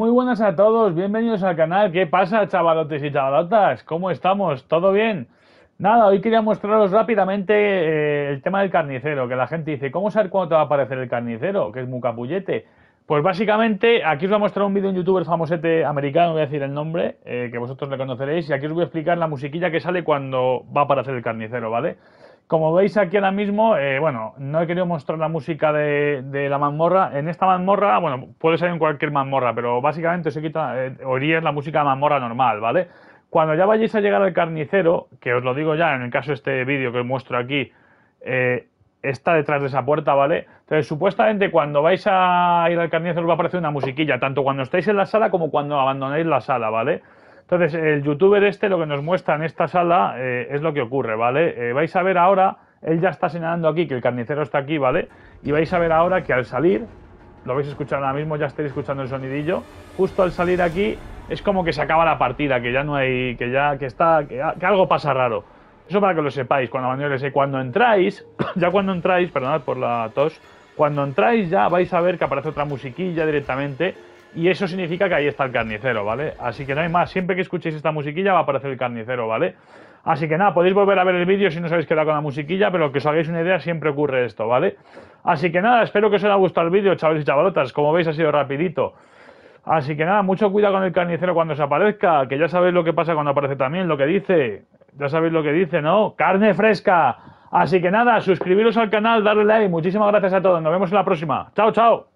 Muy buenas a todos, bienvenidos al canal. ¿Qué pasa, chavalotes y chavalotas? ¿Cómo estamos? ¿Todo bien? Nada, hoy quería mostraros rápidamente eh, el tema del carnicero, que la gente dice, ¿cómo saber cuándo te va a aparecer el carnicero? Que es muy capullete. Pues básicamente, aquí os voy a mostrar un vídeo de un youtuber famosete americano, voy a decir el nombre, eh, que vosotros le conoceréis, y aquí os voy a explicar la musiquilla que sale cuando va a aparecer el carnicero, ¿vale? vale como veis aquí ahora mismo, eh, bueno, no he querido mostrar la música de, la mazmorra. En esta mazmorra, bueno, puede ser en cualquier mazmorra, pero básicamente se quita, eh, oiríais la música de mazmorra normal, ¿vale? Cuando ya vayáis a llegar al carnicero, que os lo digo ya en el caso de este vídeo que os muestro aquí, eh, está detrás de esa puerta, ¿vale? Entonces, supuestamente cuando vais a ir al carnicero os va a aparecer una musiquilla, tanto cuando estáis en la sala como cuando abandonéis la sala, ¿vale? vale entonces, el youtuber este lo que nos muestra en esta sala eh, es lo que ocurre, ¿vale? Eh, vais a ver ahora, él ya está señalando aquí que el carnicero está aquí, ¿vale? Y vais a ver ahora que al salir, lo vais a escuchar ahora mismo, ya estáis escuchando el sonidillo, justo al salir aquí es como que se acaba la partida, que ya no hay, que ya, que está, que, ah, algo pasa raro. Eso para que lo sepáis, cuando cuando entráis, ya cuando entráis, perdonad por la tos, cuando entráis ya vais a ver que aparece otra musiquilla directamente y eso significa que ahí está el carnicero, ¿vale? Así que no hay más. Siempre que escuchéis esta musiquilla va a aparecer el carnicero, ¿vale? Así que nada, podéis volver a ver el vídeo si no sabéis qué da con la musiquilla, pero que os hagáis una idea, siempre ocurre esto, ¿vale? Así que nada, espero que os haya gustado el vídeo, chavales y chavalotas. Como veis, ha sido rapidito. Así que nada, mucho cuidado con el carnicero cuando se aparezca, que ya sabéis lo que pasa cuando aparece también, lo que dice. Ya sabéis lo que dice, ¿no? ¡Carne fresca! Así que nada, suscribiros al canal, darle like. Muchísimas gracias a todos. Nos vemos en la próxima. Chao, chao.